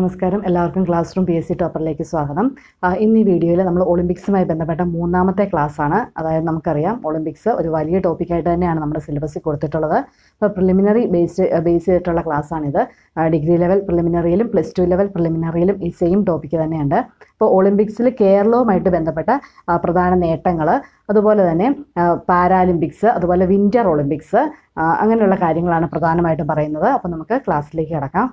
നമസ്കാരം എല്ലാവർക്കും class room P S C ടോപ്പറിലേക്ക് സ്വാഗതം ഇന്ന് ഈ വീഡിയോയിൽ നമ്മൾ ഒളിമ്പിക്സുമായി ബന്ധപ്പെട്ട മൂന്നാമത്തെ ക്ലാസ് ആണ് അതായത് നമുക്കറിയാം ഒളിമ്പിക്സ് ഒരു വലിയ ടോപ്പിക്കായിട്ട് തന്നെയാണ് നമ്മുടെ സിലബസിൽ കൊടുത്തിട്ടുള്ളത് അപ്പോൾ പ്രിലിമിനറി ബേസ്ഡ് ബേസ് ചെയ്തിട്ടുള്ള ക്ലാസ്സാണിത് ഡിഗ്രി ലെവൽ പ്രിലിമിനറിയിലും പ്ലസ് ടു ലെവൽ പ്രിലിമിനറിയിലും ഈ സെയിം ടോപ്പിക്ക് തന്നെയുണ്ട് ഇപ്പോൾ ഒളിമ്പിക്സിൽ കേരളവുമായിട്ട് ബന്ധപ്പെട്ട പ്രധാന നേട്ടങ്ങൾ അതുപോലെ തന്നെ പാരാലിമ്പിക്സ് അതുപോലെ വിൻ്റർ ഒളിമ്പിക്സ് അങ്ങനെയുള്ള കാര്യങ്ങളാണ് പ്രധാനമായിട്ടും പറയുന്നത് അപ്പോൾ നമുക്ക് ക്ലാസ്സിലേക്ക് കിടക്കാം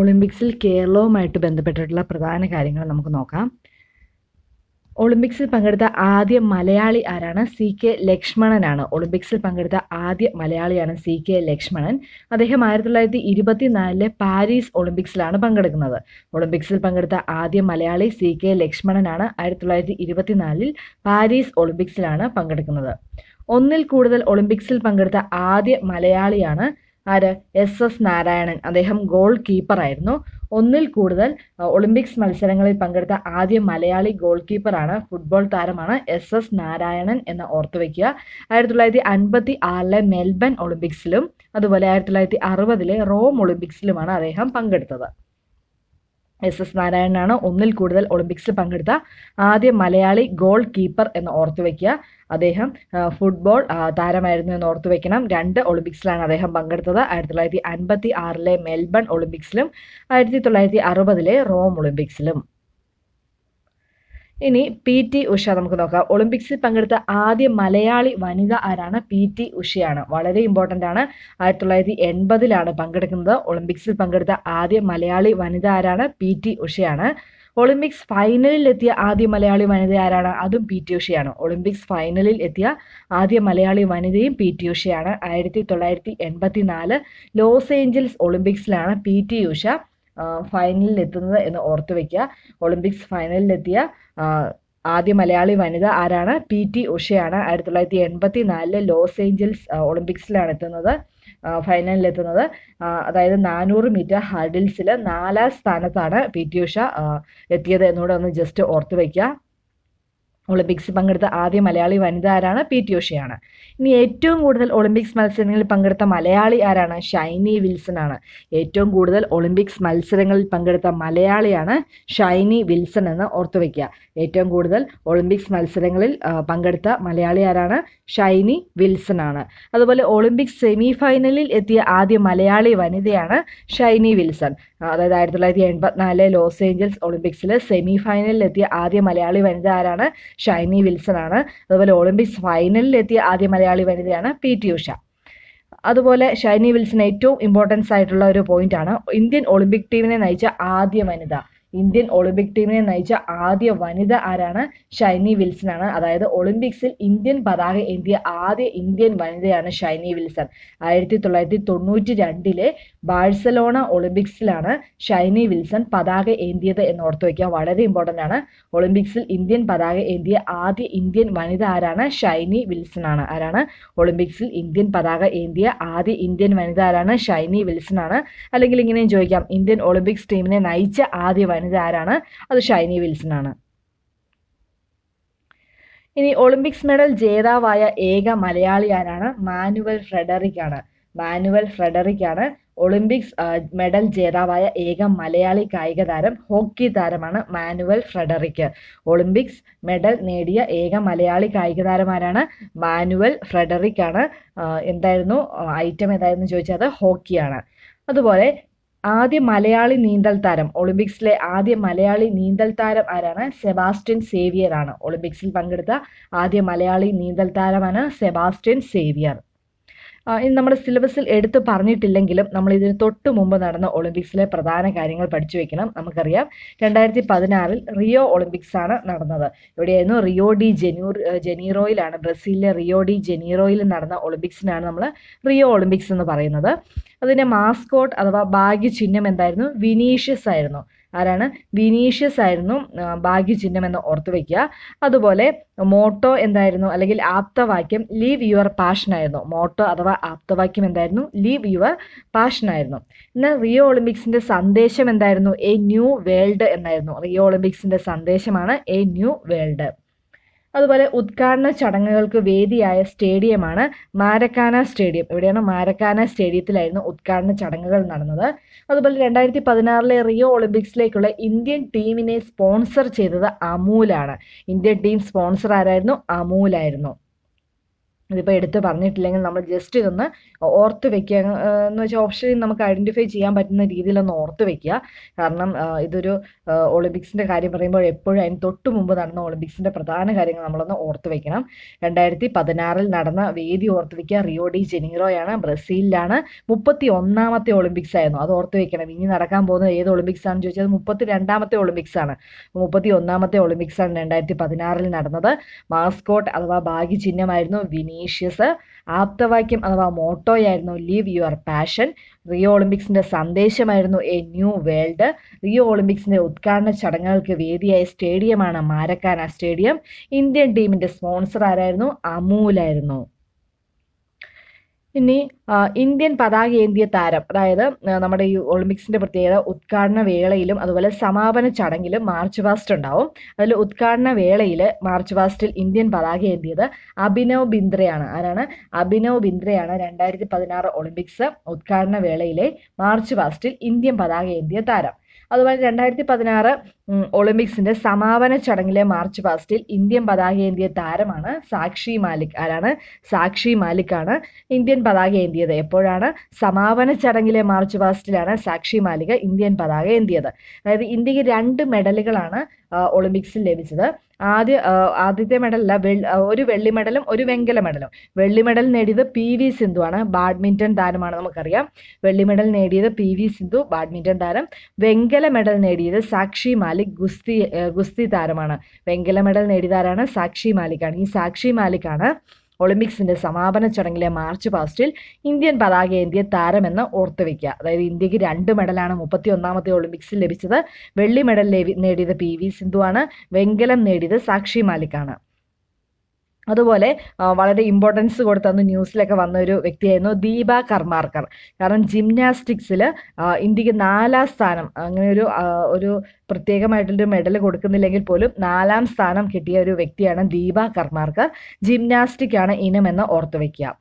ഒളിമ്പിക്സിൽ കേരളവുമായിട്ട് ബന്ധപ്പെട്ടിട്ടുള്ള പ്രധാന കാര്യങ്ങൾ നമുക്ക് നോക്കാം ഒളിമ്പിക്സിൽ പങ്കെടുത്ത ആദ്യ മലയാളി ആരാണ് സി കെ ലക്ഷ്മണനാണ് ഒളിമ്പിക്സിൽ പങ്കെടുത്ത ആദ്യ മലയാളിയാണ് സി കെ ലക്ഷ്മണൻ അദ്ദേഹം ആയിരത്തി തൊള്ളായിരത്തി ഇരുപത്തിനാലിലെ പാരീസ് ഒളിമ്പിക്സിലാണ് പങ്കെടുക്കുന്നത് ഒളിമ്പിക്സിൽ പങ്കെടുത്ത ആദ്യ മലയാളി സി കെ ലക്ഷ്മണനാണ് ആയിരത്തി തൊള്ളായിരത്തി ഇരുപത്തിനാലിൽ പാരീസ് ഒളിമ്പിക്സിലാണ് പങ്കെടുക്കുന്നത് ഒന്നിൽ കൂടുതൽ ഒളിമ്പിക്സിൽ പങ്കെടുത്ത ആദ്യ മലയാളിയാണ് ആര് എസ് എസ് നാരായണൻ അദ്ദേഹം ഗോൾ കീപ്പറായിരുന്നു ഒന്നിൽ കൂടുതൽ ഒളിമ്പിക്സ് മത്സരങ്ങളിൽ പങ്കെടുത്ത ആദ്യ മലയാളി ഗോൾ കീപ്പറാണ് ഫുട്ബോൾ താരമാണ് എസ് എസ് നാരായണൻ എന്ന് ഓർത്തു വയ്ക്കുക ആയിരത്തി തൊള്ളായിരത്തി അൻപത്തി ആറിലെ മെൽബൺ ഒളിമ്പിക്സിലും അതുപോലെ ആയിരത്തി തൊള്ളായിരത്തി അറുപതിലെ റോം ഒളിമ്പിക്സിലുമാണ് അദ്ദേഹം പങ്കെടുത്തത് എസ് എസ് നാരായണനാണ് ഒന്നിൽ കൂടുതൽ ഒളിമ്പിക്സിൽ പങ്കെടുത്ത ആദ്യ മലയാളി ഗോൾ കീപ്പർ എന്ന് ഓർത്തു വയ്ക്കുക അദ്ദേഹം ഫുട്ബോൾ താരമായിരുന്നു എന്ന് ഓർത്തു വയ്ക്കണം രണ്ട് ഒളിമ്പിക്സിലാണ് അദ്ദേഹം പങ്കെടുത്തത് ആയിരത്തി തൊള്ളായിരത്തി അൻപത്തി ആറിലെ മെൽബൺ ഒളിമ്പിക്സിലും ആയിരത്തി തൊള്ളായിരത്തി അറുപതിലെ റോം ഒളിമ്പിക്സിലും ഇനി പി ടി ഉഷ നമുക്ക് നോക്കാം ഒളിമ്പിക്സിൽ പങ്കെടുത്ത ആദ്യ മലയാളി വനിത ആരാണ് പി ടി ഉഷയാണ് വളരെ ഇമ്പോർട്ടൻ്റ് ആണ് ആയിരത്തി തൊള്ളായിരത്തി എൺപതിലാണ് പങ്കെടുക്കുന്നത് ഒളിമ്പിക്സിൽ പങ്കെടുത്ത ആദ്യ മലയാളി വനിത ആരാണ് പി ടി ഉഷയാണ് ഒളിമ്പിക്സ് ഫൈനലിൽ എത്തിയ ആദ്യ മലയാളി വനിത ആരാണ് അതും പി ടി ഉഷയാണ് ഒളിമ്പിക്സ് ഫൈനലിൽ എത്തിയ ആദ്യ മലയാളി വനിതയും പി ടി ഉഷയാണ് ആയിരത്തി തൊള്ളായിരത്തി എൺപത്തി നാല് ലോസ് ഏഞ്ചൽസ് ഒളിമ്പിക്സിലാണ് പി ടി ഉഷ ഫൈനലിൽ എത്തുന്നത് എന്ന് ഓർത്തു വെക്കുക ഒളിമ്പിക്സ് ഫൈനലിലെത്തിയ ആദ്യ മലയാളി വനിത ആരാണ് പി ടി ഉഷയാണ് ആയിരത്തി തൊള്ളായിരത്തി എൺപത്തി നാലിലെ ലോസ് ഏഞ്ചൽസ് ഒളിമ്പിക്സിലാണ് എത്തുന്നത് ഫൈനലിലെത്തുന്നത് അതായത് നാനൂറ് മീറ്റർ ഹർഡിൽസിൽ നാലാം സ്ഥാനത്താണ് പി ടി ഉഷ എത്തിയത് എന്നുകൂടെ ഒന്ന് ജസ്റ്റ് ഓർത്തു വയ്ക്കുക ഒളിമ്പിക്സിൽ പങ്കെടുത്ത ആദ്യ മലയാളി വനിത ആരാണ് പി ടി ഉഷയാണ് ഇനി ഏറ്റവും കൂടുതൽ ഒളിമ്പിക്സ് മത്സരങ്ങളിൽ പങ്കെടുത്ത മലയാളി ആരാണ് ഷൈനി വിൽസൺ ആണ് ഏറ്റവും കൂടുതൽ ഒളിമ്പിക്സ് മത്സരങ്ങളിൽ പങ്കെടുത്ത മലയാളിയാണ് ഷൈനി വിൽസൺ എന്ന് ഓർത്തു ഏറ്റവും കൂടുതൽ ഒളിമ്പിക്സ് മത്സരങ്ങളിൽ പങ്കെടുത്ത മലയാളി ആരാണ് ഷൈനി വിൽസൺ ആണ് അതുപോലെ ഒളിമ്പിക്സ് സെമി ഫൈനലിൽ എത്തിയ ആദ്യ മലയാളി വനിതയാണ് ഷൈനി വിൽസൺ അതായത് ആയിരത്തി തൊള്ളായിരത്തി എൺപത്തിനാലിലെ ലോസ് ഏഞ്ചൽസ് ഒളിമ്പിക്സിൽ സെമി ഫൈനലിൽ എത്തിയ ആദ്യ മലയാളി വനിത ആരാണ് ഷൈനി വിൽസൺ ആണ് അതുപോലെ ഒളിമ്പിക്സ് ഫൈനലിൽ എത്തിയ ആദ്യ മലയാളി വനിതയാണ് പി ടി ഉഷ അതുപോലെ ഷൈനി വിൽസൺ ഏറ്റവും ഇമ്പോർട്ടൻസ് ആയിട്ടുള്ള ഒരു പോയിന്റ് ആണ് ഇന്ത്യൻ ഒളിമ്പിക് ടീമിനെ നയിച്ച ആദ്യ വനിത ഇന്ത്യൻ ഒളിമ്പിക് ടീമിനെ നയിച്ച ആദ്യ വനിത ആരാണ് ഷൈനി വിൽസൺ ആണ് അതായത് ഒളിമ്പിക്സിൽ ഇന്ത്യൻ പതാക ഏന്തിയ ആദ്യ ഇന്ത്യൻ വനിതയാണ് ഷൈനി വിൽസൺ ആയിരത്തി തൊള്ളായിരത്തി തൊണ്ണൂറ്റി രണ്ടിലെ ബാഴ്സലോണ ഒളിമ്പിക്സിലാണ് ഷൈനി വിൽസൺ പതാക ഏന്തിയത് എന്ന് ഓർത്തു വയ്ക്കുക വളരെ ഇമ്പോർട്ടൻ്റ് ആണ് ഒളിമ്പിക്സിൽ ഇന്ത്യൻ പതാക ഏന്തിയ ആദ്യ ഇന്ത്യൻ വനിത ആരാണ് ഷൈനി വിൽസൺ ആണ് ആരാണ് ഒളിമ്പിക്സിൽ ഇന്ത്യൻ പതാക ഏന്തിയ ആദ്യ ഇന്ത്യൻ വനിത ആരാണ് ഷൈനി വിൽസൺ ആണ് അല്ലെങ്കിൽ ഇങ്ങനെയും ചോദിക്കാം ഇന്ത്യൻ ഒളിമ്പിക്സ് ടീമിനെ നയിച്ച ആദ്യ വനിത ഇത് ആരാണ് അത് ഷൈനി വിൽസൺ ആണ് ഇനി ഒളിമ്പിക്സ് മെഡൽ ജേതാവായ ഏക മലയാളി ആരാണ് മാനുവൽ ഫ്രെഡറിക് ആണ് മാനുവൽ ഫ്രെഡറിക് ആണ് ഒളിമ്പിക്സ് മെഡൽ ജേതാവായ ഏക മലയാളി കായിക താരം ഹോക്കി താരമാണ് മാനുവൽ ഫ്രെഡറിക് ഒളിമ്പിക്സ് മെഡൽ നേടിയ ഏക മലയാളി കായിക താരമാരാണ് മാനുവൽ ഫ്രെഡറിക് ആണ് എന്തായിരുന്നു ഐറ്റം ഏതായിരുന്നു ചോദിച്ചത് ഹോക്കിയാണ് അതുപോലെ ആദ്യ മലയാളി നീന്തൽ താരം ഒളിമ്പിക്സിലെ ആദ്യ മലയാളി നീന്തൽ താരം ആരാണ് സെബാസ്റ്റ്യൻ സേവിയർ ആണ് ഒളിമ്പിക്സിൽ പങ്കെടുത്ത ആദ്യ മലയാളി നീന്തൽ താരമാണ് സെബാസ്റ്റ്യൻ സേവിയർ നമ്മുടെ സിലബസിൽ എടുത്ത് പറഞ്ഞിട്ടില്ലെങ്കിലും നമ്മൾ ഇതിന് തൊട്ട് മുമ്പ് നടന്ന ഒളിമ്പിക്സിലെ പ്രധാന കാര്യങ്ങൾ പഠിച്ചു വെക്കണം നമുക്കറിയാം രണ്ടായിരത്തി പതിനാറിൽ റിയോ ഒളിമ്പിക്സ് ആണ് നടന്നത് ഇവിടെയായിരുന്നു റിയോ ഡി ജെനീ ജനീറോയിലാണ് ബ്രസീലിലെ റിയോ ഡി ജനീറോയിൽ നടന്ന ഒളിമ്പിക്സിനാണ് നമ്മൾ റിയോ ഒളിമ്പിക്സ് എന്ന് പറയുന്നത് അതിൻ്റെ മാസ്കോട്ട് അഥവാ ചിഹ്നം എന്തായിരുന്നു വിനീഷ്യസ് ആയിരുന്നു ആരാണ് വിനീഷ്യസ് ആയിരുന്നു ഭാഗ്യചിഹ്നം എന്ന് ഓർത്തു വയ്ക്കുക അതുപോലെ മോട്ടോ എന്തായിരുന്നു അല്ലെങ്കിൽ ആപ്തവാക്യം ലീവ് യുവർ പാഷൻ ആയിരുന്നു മോട്ടോ അഥവാ ആപ്തവാക്യം എന്തായിരുന്നു ലീവ് യുവർ പാഷൻ ആയിരുന്നു ഇന്ന് റിയോ ഒളിമ്പിക്സിന്റെ സന്ദേശം എന്തായിരുന്നു എ ന്യൂ വേൾഡ് എന്നായിരുന്നു റിയോ ഒളിമ്പിക്സിന്റെ സന്ദേശമാണ് എ ന്യൂ വേൾഡ് അതുപോലെ ഉദ്ഘാടന ചടങ്ങുകൾക്ക് വേദിയായ സ്റ്റേഡിയമാണ് മാരക്കാന സ്റ്റേഡിയം ഇവിടെയാണ് മാരക്കാന സ്റ്റേഡിയത്തിലായിരുന്നു ഉദ്ഘാടന ചടങ്ങുകൾ നടന്നത് അതുപോലെ രണ്ടായിരത്തി പതിനാറിലെ റിയോ ഒളിമ്പിക്സിലേക്കുള്ള ഇന്ത്യൻ ടീമിനെ സ്പോൺസർ ചെയ്തത് അമൂലാണ് ഇന്ത്യൻ ടീം സ്പോൺസർ ആരായിരുന്നു അമൂലായിരുന്നു ഇതിപ്പോൾ എടുത്ത് പറഞ്ഞിട്ടില്ലെങ്കിൽ നമ്മൾ ജസ്റ്റ് ഇതൊന്ന് ഓർത്ത് വെക്കുക എന്ന് വെച്ചാൽ ഓപ്ഷൻ നമുക്ക് ഐഡൻറ്റിഫൈ ചെയ്യാൻ പറ്റുന്ന രീതിയിലൊന്ന് ഓർത്ത് വെക്കുക കാരണം ഇതൊരു ഒളിമ്പിക്സിൻ്റെ കാര്യം പറയുമ്പോൾ എപ്പോഴും അതിന് തൊട്ട് മുമ്പ് നടന്ന ഒളിമ്പിക്സിൻ്റെ പ്രധാന കാര്യങ്ങൾ നമ്മളൊന്ന് ഓർത്ത് വെക്കണം രണ്ടായിരത്തി പതിനാറിൽ നടന്ന വേദി ഓർത്ത് വെക്കുക റിയോ ഡി ജെനീറോയാണ് ബ്രസീലിലാണ് മുപ്പത്തി ഒന്നാമത്തെ ഒളിമ്പിക്സ് ആയിരുന്നു അത് ഓർത്ത് വെക്കണം ഇനി നടക്കാൻ പോകുന്നത് ഏത് ഒളിമ്പിക്സ് ആണെന്ന് ചോദിച്ചാൽ മുപ്പത്തി രണ്ടാമത്തെ ഒളിമ്പിക്സ് ആണ് മുപ്പത്തി ഒന്നാമത്തെ ഒളിമ്പിക്സ് ആണ് രണ്ടായിരത്തി പതിനാറിൽ നടന്നത് മാസ്കോട്ട് അഥവാ ഭാഗ്യ ചിഹ്നമായിരുന്നു വിനി വിനീഷ്യസ് ആപ്തവാക്യം അഥവാ മോട്ടോയായിരുന്നു ലീവ് യുവർ പാഷൻ റിയോ ഒളിമ്പിക്സിൻ്റെ സന്ദേശമായിരുന്നു എ ന്യൂ വേൾഡ് റിയോ ഒളിമ്പിക്സിൻ്റെ ഉദ്ഘാടന ചടങ്ങുകൾക്ക് വേദിയായ സ്റ്റേഡിയമാണ് മാരക്കാന സ്റ്റേഡിയം ഇന്ത്യൻ ടീമിൻ്റെ സ്പോൺസർ ആരായിരുന്നു അമൂലായിരുന്നു ഇനി ഇന്ത്യൻ പതാക ഏന്തിയ താരം അതായത് നമ്മുടെ ഈ ഒളിമ്പിക്സിന്റെ പ്രത്യേകത ഉദ്ഘാടന വേളയിലും അതുപോലെ സമാപന ചടങ്ങിലും മാർച്ച് പാസ്റ്റ് ഉണ്ടാവും അതിൽ ഉദ്ഘാടന വേളയിൽ മാർച്ച് പാസ്റ്റിൽ ഇന്ത്യൻ പതാക ഏന്തിയത് അഭിനവ് ബിന്ദ്രയാണ് ആരാണ് അഭിനവ് ബിന്ദ്രയാണ് രണ്ടായിരത്തി പതിനാറ് ഒളിമ്പിക്സ് ഉദ്ഘാടന വേളയിലെ മാർച്ച് പാസ്റ്റിൽ ഇന്ത്യൻ പതാക ഏന്തിയ താരം അതുപോലെ രണ്ടായിരത്തി പതിനാറ് ഒളിമ്പിക്സിന്റെ സമാപന ചടങ്ങിലെ മാർച്ച് പാസ്റ്റിൽ ഇന്ത്യൻ പതാക ഏന്തിയ താരമാണ് സാക്ഷി മാലിക് ആരാണ് സാക്ഷി മാലിക് ആണ് ഇന്ത്യൻ പതാക ഏന്തിയത് എപ്പോഴാണ് സമാപന ചടങ്ങിലെ മാർച്ച് പാസ്റ്റിലാണ് സാക്ഷി മാലിക് ഇന്ത്യൻ പതാക ഏന്തിയത് അതായത് ഇന്ത്യക്ക് രണ്ട് മെഡലുകളാണ് ഒളിമ്പിക്സിൽ ലഭിച്ചത് ആദ്യ ആദ്യത്തെ മെഡലല്ല ഒരു വെള്ളി മെഡലും ഒരു വെങ്കല മെഡലും വെള്ളി മെഡൽ നേടിയത് പി വി ആണ് ബാഡ്മിൻ്റൺ താരമാണ് നമുക്കറിയാം വെള്ളി മെഡൽ നേടിയത് പി വി സിന്ധു ബാഡ്മിൻ്റൺ താരം വെങ്കല മെഡൽ നേടിയത് സാക്ഷി മാലിക് ഗുസ്തി ഗുസ്തി താരമാണ് വെങ്കല മെഡൽ നേടിയതാരാണ് സാക്ഷി മാലിക്കാണ് ഈ സാക്ഷി മാലിക്കാണ് ഒളിമ്പിക്സിന്റെ സമാപന ചടങ്ങിലെ മാർച്ച് പാസ്റ്റിൽ ഇന്ത്യൻ പതാക ഏന്തിയ താരമെന്ന് ഓർത്തുവെക്കുക അതായത് ഇന്ത്യക്ക് രണ്ട് മെഡലാണ് മുപ്പത്തി ഒന്നാമത്തെ ഒളിമ്പിക്സിൽ ലഭിച്ചത് വെള്ളി മെഡൽ നേടിയത് പി വി സിന്ധുവാണ് വെങ്കലം നേടിയത് സാക്ഷി മാലിക്കാണ് അതുപോലെ വളരെ ഇമ്പോർട്ടൻസ് കൊടുത്തന്ന് ന്യൂസിലൊക്കെ വന്ന ഒരു വ്യക്തിയായിരുന്നു ദീപ കർമാർക്കർ കാരണം ജിംനാസ്റ്റിക്സിൽ ഇന്ത്യക്ക് നാലാം സ്ഥാനം അങ്ങനെ ഒരു ഒരു പ്രത്യേകമായിട്ടൊരു മെഡൽ കൊടുക്കുന്നില്ലെങ്കിൽ പോലും നാലാം സ്ഥാനം കിട്ടിയ ഒരു വ്യക്തിയാണ് ദീപ കർമാർക്കർ ജിംനാസ്റ്റിക് ആണ് ഇനമെന്ന് ഓർത്തു വയ്ക്കുക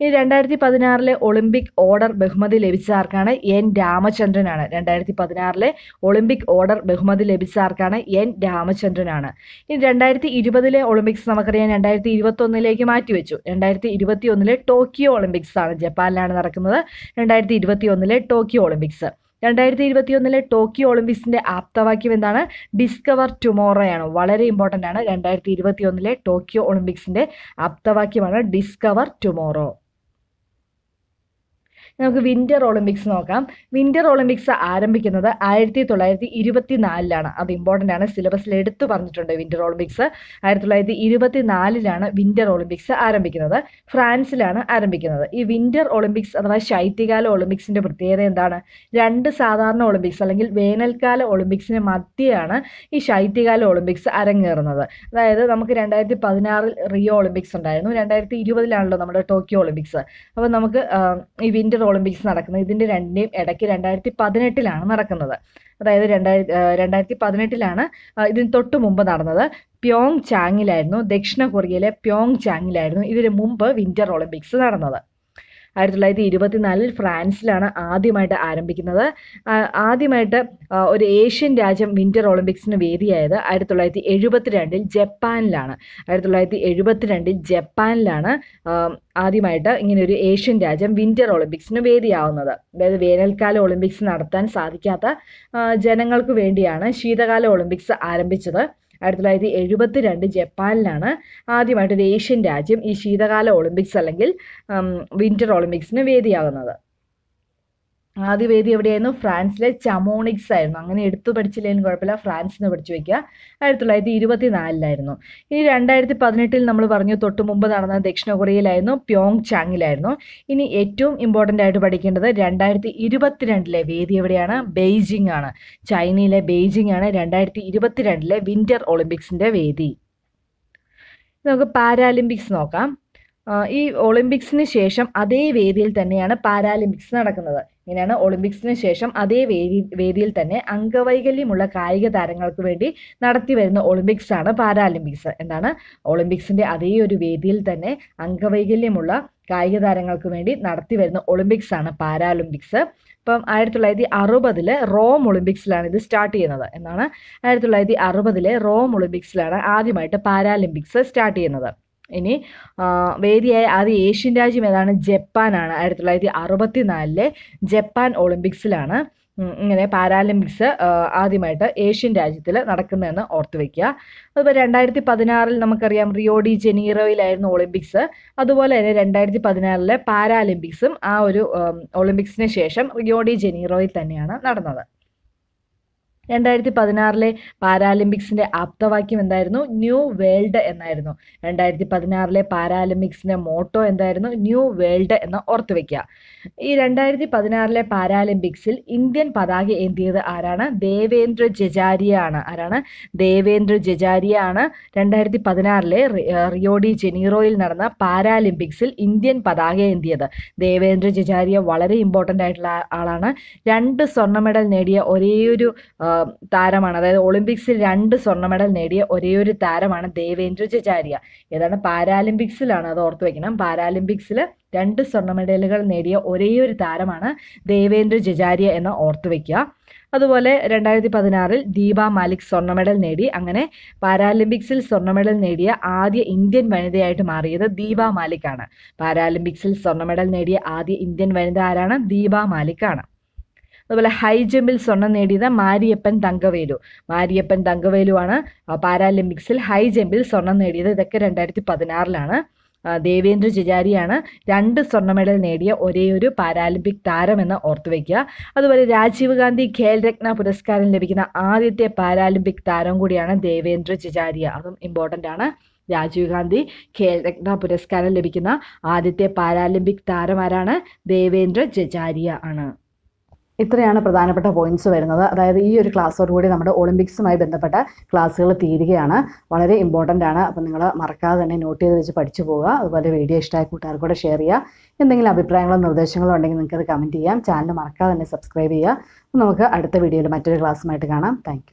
ഇനി രണ്ടായിരത്തി പതിനാറിലെ ഒളിമ്പിക് ഓർഡർ ബഹുമതി ലഭിച്ച ആർക്കാണ് എൻ രാമചന്ദ്രനാണ് രണ്ടായിരത്തി പതിനാറിലെ ഒളിമ്പിക് ഓർഡർ ബഹുമതി ലഭിച്ച ആർക്കാണ് എൻ രാമചന്ദ്രനാണ് ഇനി രണ്ടായിരത്തി ഇരുപതിലെ ഒളിമ്പിക്സ് നമുക്കറിയാം രണ്ടായിരത്തി ഇരുപത്തൊന്നിലേക്ക് മാറ്റിവെച്ചു രണ്ടായിരത്തി ഇരുപത്തി ഒന്നിലെ ടോക്കിയോ ഒളിമ്പിക്സ് ആണ് ജപ്പാനിലാണ് നടക്കുന്നത് രണ്ടായിരത്തി ഇരുപത്തി ഒന്നിലെ ടോക്കിയോ ഒളിമ്പിക്സ് രണ്ടായിരത്തി ഇരുപത്തി ഒന്നിലെ ടോക്കിയോ ഒളിമ്പിക്സിന്റെ ആപ്തവാക്യം എന്താണ് ഡിസ്കവർ ടുമോറോ ആണ് വളരെ ഇമ്പോർട്ടൻ്റ് ആണ് രണ്ടായിരത്തി ഇരുപത്തി ഒന്നിലെ ടോക്കിയോ ഒളിമ്പിക്സിന്റെ ആപ്തവാക്യമാണ് ഡിസ്കവർ ടുമോറോ നമുക്ക് വിൻ്റർ ഒളിമ്പിക്സ് നോക്കാം വിൻ്റർ ഒളിമ്പിക്സ് ആരംഭിക്കുന്നത് ആയിരത്തി തൊള്ളായിരത്തി ഇരുപത്തി നാലിലാണ് അത് ഇമ്പോർട്ടൻ്റ് ആണ് സിലബസിൽ എടുത്തു പറഞ്ഞിട്ടുണ്ട് വിൻ്റർ ഒളിമ്പിക്സ് ആയിരത്തി തൊള്ളായിരത്തി ഇരുപത്തി നാലിലാണ് വിൻ്റർ ഒളിമ്പിക്സ് ആരംഭിക്കുന്നത് ഫ്രാൻസിലാണ് ആരംഭിക്കുന്നത് ഈ വിൻ്റർ ഒളിമ്പിക്സ് അഥവാ ശൈത്യകാല ഒളിമ്പിക്സിൻ്റെ പ്രത്യേകത എന്താണ് രണ്ട് സാധാരണ ഒളിമ്പിക്സ് അല്ലെങ്കിൽ വേനൽക്കാല ഒളിമ്പിക്സിന് മധ്യയാണ് ഈ ശൈത്യകാല ഒളിമ്പിക്സ് അരങ്ങേറുന്നത് അതായത് നമുക്ക് രണ്ടായിരത്തി പതിനാറിൽ റിയോ ഒളിമ്പിക്സ് ഉണ്ടായിരുന്നു രണ്ടായിരത്തി ഇരുപതിലാണല്ലോ നമ്മുടെ ടോക്കിയോ ഒളിമ്പിക്സ് അപ്പോൾ നമുക്ക് ഈ വിൻ്റർ ഒളിമ്പിക്സ് നടക്കുന്നത് ഇതിൻ്റെ രണ്ടിൻ്റെയും ഇടയ്ക്ക് രണ്ടായിരത്തി പതിനെട്ടിലാണ് നടക്കുന്നത് അതായത് രണ്ടായിരത്തി രണ്ടായിരത്തി പതിനെട്ടിലാണ് ഇതിന് തൊട്ട് മുമ്പ് നടന്നത് പ്യോങ് ചാങ്ങിലായിരുന്നു ദക്ഷിണ കൊറിയയിലെ പ്യോങ് ചാങ്ങിലായിരുന്നു ഇതിന് മുമ്പ് വിൻ്റർ ഒളിമ്പിക്സ് നടന്നത് ആയിരത്തി തൊള്ളായിരത്തി ഇരുപത്തിനാലിൽ ഫ്രാൻസിലാണ് ആദ്യമായിട്ട് ആരംഭിക്കുന്നത് ആദ്യമായിട്ട് ഒരു ഏഷ്യൻ രാജ്യം വിൻ്റർ ഒളിമ്പിക്സിന് വേദിയായത് ആയിരത്തി തൊള്ളായിരത്തി രണ്ടിൽ ജപ്പാനിലാണ് ആയിരത്തി തൊള്ളായിരത്തി രണ്ടിൽ ജപ്പാനിലാണ് ആദ്യമായിട്ട് ഇങ്ങനെ ഒരു ഏഷ്യൻ രാജ്യം വിൻ്റർ ഒളിമ്പിക്സിന് വേദിയാവുന്നത് അതായത് വേനൽക്കാല ഒളിമ്പിക്സ് നടത്താൻ സാധിക്കാത്ത ജനങ്ങൾക്ക് വേണ്ടിയാണ് ശീതകാല ഒളിമ്പിക്സ് ആരംഭിച്ചത് ആയിരത്തി തൊള്ളായിരത്തി എഴുപത്തി രണ്ട് ജപ്പാനിലാണ് ആദ്യമായിട്ട് ഒരു ഏഷ്യൻ രാജ്യം ഈ ശീതകാല ഒളിമ്പിക്സ് അല്ലെങ്കിൽ വിൻ്റർ ഒളിമ്പിക്സിന് വേദിയാകുന്നത് ആദ്യ വേദി എവിടെയായിരുന്നു ഫ്രാൻസിലെ ചമോണിക്സ് ആയിരുന്നു അങ്ങനെ എടുത്തു പഠിച്ചില്ലെങ്കിലും കുഴപ്പമില്ല ഫ്രാൻസിൽ നിന്ന് പഠിച്ചു വയ്ക്കുക ആയിരത്തി തൊള്ളായിരത്തി ഇരുപത്തി നാലിലായിരുന്നു ഇനി രണ്ടായിരത്തി പതിനെട്ടിൽ നമ്മൾ പറഞ്ഞു തൊട്ട് മുമ്പ് നടന്ന ദക്ഷിണ കൊറിയയിലായിരുന്നു പ്യോങ് ചാങ്ങിലായിരുന്നു ഇനി ഏറ്റവും ഇമ്പോർട്ടൻ്റ് ആയിട്ട് പഠിക്കേണ്ടത് രണ്ടായിരത്തി ഇരുപത്തിരണ്ടിലെ വേദി എവിടെയാണ് ബെയ്ജിംഗ് ആണ് ചൈനയിലെ ബെയ്ജിംഗ് ആണ് രണ്ടായിരത്തി ഇരുപത്തിരണ്ടിലെ വിൻ്റർ ഒളിമ്പിക്സിൻ്റെ വേദി നമുക്ക് പാരാലിമ്പിക്സ് നോക്കാം ഈ ഒളിമ്പിക്സിന് ശേഷം അതേ വേദിയിൽ തന്നെയാണ് പാരാലിമ്പിക്സ് നടക്കുന്നത് ഇങ്ങനെയാണ് ഒളിമ്പിക്സിന് ശേഷം അതേ വേദി വേദിയിൽ തന്നെ അംഗവൈകല്യമുള്ള കായിക താരങ്ങൾക്ക് വേണ്ടി നടത്തി വരുന്ന ഒളിമ്പിക്സ് ആണ് പാരാലിമ്പിക്സ് എന്താണ് ഒളിമ്പിക്സിൻ്റെ അതേ ഒരു വേദിയിൽ തന്നെ അംഗവൈകല്യമുള്ള കായിക താരങ്ങൾക്ക് വേണ്ടി നടത്തി വരുന്ന ഒളിമ്പിക്സ് ആണ് പാരാലിമ്പിക്സ് ഇപ്പം ആയിരത്തി തൊള്ളായിരത്തി അറുപതിലെ റോം ഒളിമ്പിക്സിലാണ് ഇത് സ്റ്റാർട്ട് ചെയ്യുന്നത് എന്നാണ് ആയിരത്തി തൊള്ളായിരത്തി അറുപതിലെ റോം ഒളിമ്പിക്സിലാണ് ആദ്യമായിട്ട് പാരാലിമ്പിക്സ് സ്റ്റാർട്ട് ചെയ്യുന്നത് ഇനി വേദിയായ ആദ്യ ഏഷ്യൻ രാജ്യം ഏതാണ് ജപ്പാനാണ് ആയിരത്തി തൊള്ളായിരത്തി അറുപത്തി നാലിലെ ജപ്പാൻ ഒളിമ്പിക്സിലാണ് ഇങ്ങനെ പാരാലിമ്പിക്സ് ആദ്യമായിട്ട് ഏഷ്യൻ രാജ്യത്തിൽ നടക്കുന്നതെന്ന് ഓർത്ത് വയ്ക്കുക അതുപോലെ രണ്ടായിരത്തി പതിനാറിൽ നമുക്കറിയാം റിയോ ഡി ജെനീറോയിലായിരുന്നു ഒളിമ്പിക്സ് അതുപോലെ തന്നെ രണ്ടായിരത്തി പതിനാറിലെ പാരാലിമ്പിക്സും ആ ഒരു ഒളിമ്പിക്സിന് ശേഷം റിയോ ഡി ജനീറോയിൽ തന്നെയാണ് നടന്നത് രണ്ടായിരത്തി പതിനാറിലെ പാരാലിമ്പിക്സിൻ്റെ ആപ്തവാക്യം എന്തായിരുന്നു ന്യൂ വേൾഡ് എന്നായിരുന്നു രണ്ടായിരത്തി പതിനാറിലെ പാരാലിമ്പിക്സിൻ്റെ മോട്ടോ എന്തായിരുന്നു ന്യൂ വേൾഡ് എന്ന് ഓർത്തു വയ്ക്കുക ഈ രണ്ടായിരത്തി പതിനാറിലെ പാരാലിമ്പിക്സിൽ ഇന്ത്യൻ പതാക എന്തിയത് ആരാണ് ദേവേന്ദ്ര ജജാരിയ ആണ് ആരാണ് ദേവേന്ദ്ര ജജാരിയ ആണ് രണ്ടായിരത്തി പതിനാറിലെ റിയോഡി ജെനീറോയിൽ നടന്ന പാരാലിമ്പിക്സിൽ ഇന്ത്യൻ പതാക എന്തിയത് ദേവേന്ദ്ര ജജാരിയ വളരെ ഇമ്പോർട്ടൻ്റ് ആയിട്ടുള്ള ആളാണ് രണ്ട് സ്വർണ്ണ മെഡൽ നേടിയ ഒരേയൊരു താരമാണ് അതായത് ഒളിമ്പിക്സിൽ രണ്ട് സ്വർണ്ണ മെഡൽ നേടിയ ഒരേയൊരു താരമാണ് ദേവേന്ദ്ര ജജാരിയ ഏതാണ് പാരാലിമ്പിക്സിലാണ് അത് ഓർത്തു വയ്ക്കണം പാരാലിമ്പിക്സിൽ രണ്ട് സ്വർണ്ണ മെഡലുകൾ നേടിയ ഒരേയൊരു താരമാണ് ദേവേന്ദ്ര ജജാരിയ എന്ന് ഓർത്തു വയ്ക്കുക അതുപോലെ രണ്ടായിരത്തി പതിനാറിൽ ദീപ മാലിക് സ്വർണ്ണ മെഡൽ നേടി അങ്ങനെ പാരാലിമ്പിക്സിൽ സ്വർണ്ണ മെഡൽ നേടിയ ആദ്യ ഇന്ത്യൻ വനിതയായിട്ട് മാറിയത് ദീപ മാലിക് ആണ് പാരാലിമ്പിക്സിൽ സ്വർണ്ണ മെഡൽ നേടിയ ആദ്യ ഇന്ത്യൻ വനിത ആരാണ് ദീപ മാലിക് ആണ് അതുപോലെ ഹൈ ജമ്പിൽ സ്വർണം നേടിയത് മാരിയപ്പൻ തങ്കവേലു മാരിയപ്പൻ തങ്കവേലുവാണ് പാരാലിമ്പിക്സിൽ ഹൈ ജമ്പിൽ സ്വർണം നേടിയത് ഇതൊക്കെ രണ്ടായിരത്തി പതിനാറിലാണ് ദേവേന്ദ്ര ജജാരിയാണ് രണ്ട് സ്വർണ്ണ മെഡൽ നേടിയ ഒരേയൊരു പാരാലിമ്പിക് താരമെന്ന് ഓർത്തുവെക്കുക അതുപോലെ രാജീവ് ഗാന്ധി ഖേൽ രത്ന പുരസ്കാരം ലഭിക്കുന്ന ആദ്യത്തെ പാരാലിമ്പിക് താരം കൂടിയാണ് ദേവേന്ദ്ര ജുജാരിയ അതും ഇമ്പോർട്ടൻ്റ് ആണ് രാജീവ് ഗാന്ധി ഖേൽ രത്ന പുരസ്കാരം ലഭിക്കുന്ന ആദ്യത്തെ പാരാലിമ്പിക് താരമാരാണ് ദേവേന്ദ്ര ജജാരിയ ആണ് ഇത്രയാണ് പ്രധാനപ്പെട്ട പോയിന്റ്സ് വരുന്നത് അതായത് ഈ ഒരു കൂടി നമ്മുടെ ഒളിമ്പിക്സുമായി ബന്ധപ്പെട്ട ക്ലാസ്സുകൾ തീരുകയാണ് വളരെ ഇമ്പോർട്ടൻ്റ് ആണ് അപ്പം നിങ്ങൾ മറക്കാതെ തന്നെ നോട്ട് ചെയ്ത് വെച്ച് പഠിച്ചു പോവുക അതുപോലെ വീഡിയോ ഇഷ്ടമായ കൂട്ടുകാർക്കൂടെ ഷെയർ ചെയ്യുക എന്തെങ്കിലും അഭിപ്രായങ്ങളോ നിർദ്ദേശങ്ങളോ ഉണ്ടെങ്കിൽ നിങ്ങൾക്ക് അത് കമൻറ്റ് ചെയ്യാം ചാനൽ മറക്കാതെ തന്നെ സബ്സ്ക്രൈബ് ചെയ്യുക നമുക്ക് അടുത്ത വീഡിയോയിൽ മറ്റൊരു ക്ലാസ്സുമായിട്ട് കാണാം താങ്ക്